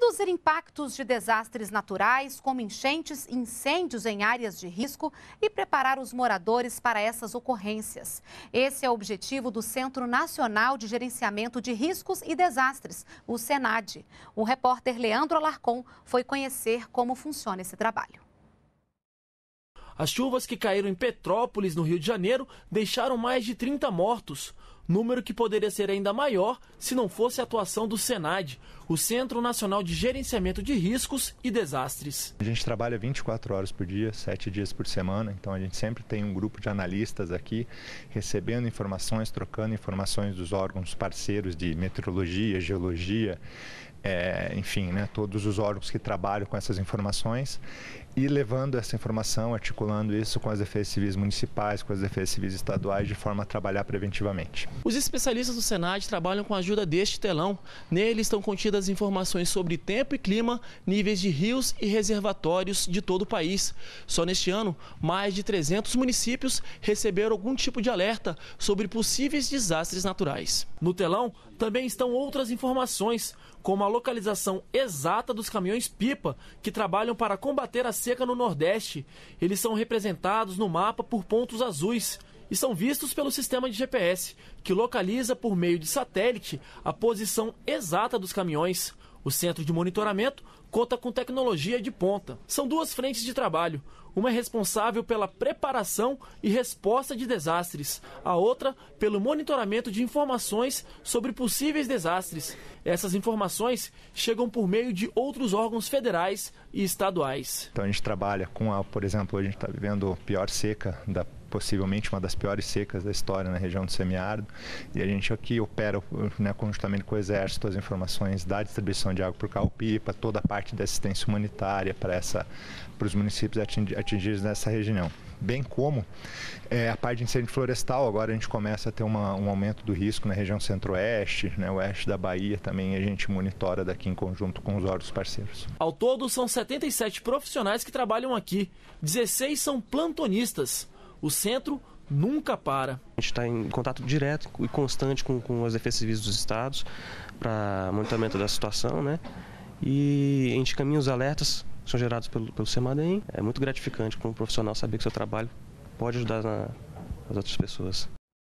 Reduzir impactos de desastres naturais, como enchentes e incêndios em áreas de risco e preparar os moradores para essas ocorrências. Esse é o objetivo do Centro Nacional de Gerenciamento de Riscos e Desastres, o SENAD. O repórter Leandro Alarcon foi conhecer como funciona esse trabalho. As chuvas que caíram em Petrópolis, no Rio de Janeiro, deixaram mais de 30 mortos, número que poderia ser ainda maior se não fosse a atuação do SENAD, o Centro Nacional de Gerenciamento de Riscos e Desastres. A gente trabalha 24 horas por dia, 7 dias por semana, então a gente sempre tem um grupo de analistas aqui recebendo informações, trocando informações dos órgãos parceiros de meteorologia, geologia, é, enfim, né, todos os órgãos que trabalham com essas informações e levando essa informação, articulando vinculando isso com as defesas civis municipais, com as defesas civis estaduais, de forma a trabalhar preventivamente. Os especialistas do Senad trabalham com a ajuda deste telão. Nele estão contidas informações sobre tempo e clima, níveis de rios e reservatórios de todo o país. Só neste ano, mais de 300 municípios receberam algum tipo de alerta sobre possíveis desastres naturais. No telão também estão outras informações, como a localização exata dos caminhões pipa que trabalham para combater a seca no Nordeste. Eles são são representados no mapa por pontos azuis e são vistos pelo sistema de GPS, que localiza por meio de satélite a posição exata dos caminhões. O centro de monitoramento conta com tecnologia de ponta. São duas frentes de trabalho. Uma é responsável pela preparação e resposta de desastres, a outra pelo monitoramento de informações sobre possíveis desastres. Essas informações chegam por meio de outros órgãos federais e estaduais. Então a gente trabalha com, a, por exemplo, a gente está vivendo a pior seca da possivelmente uma das piores secas da história na região do semiárido. E a gente aqui opera né, conjuntamente com o Exército as informações da distribuição de água por carro-pipa, toda a parte da assistência humanitária para os municípios atingidos nessa região bem como é, a parte de incêndio florestal. Agora a gente começa a ter uma, um aumento do risco na região centro-oeste, né, oeste da Bahia também a gente monitora daqui em conjunto com os órgãos parceiros. Ao todo, são 77 profissionais que trabalham aqui, 16 são plantonistas. O centro nunca para. A gente está em contato direto e constante com, com as defesas civis dos estados para monitoramento da situação, né? E a gente caminha os alertas que são gerados pelo, pelo SEMADEM. É muito gratificante para um profissional saber que seu trabalho pode ajudar na, as outras pessoas.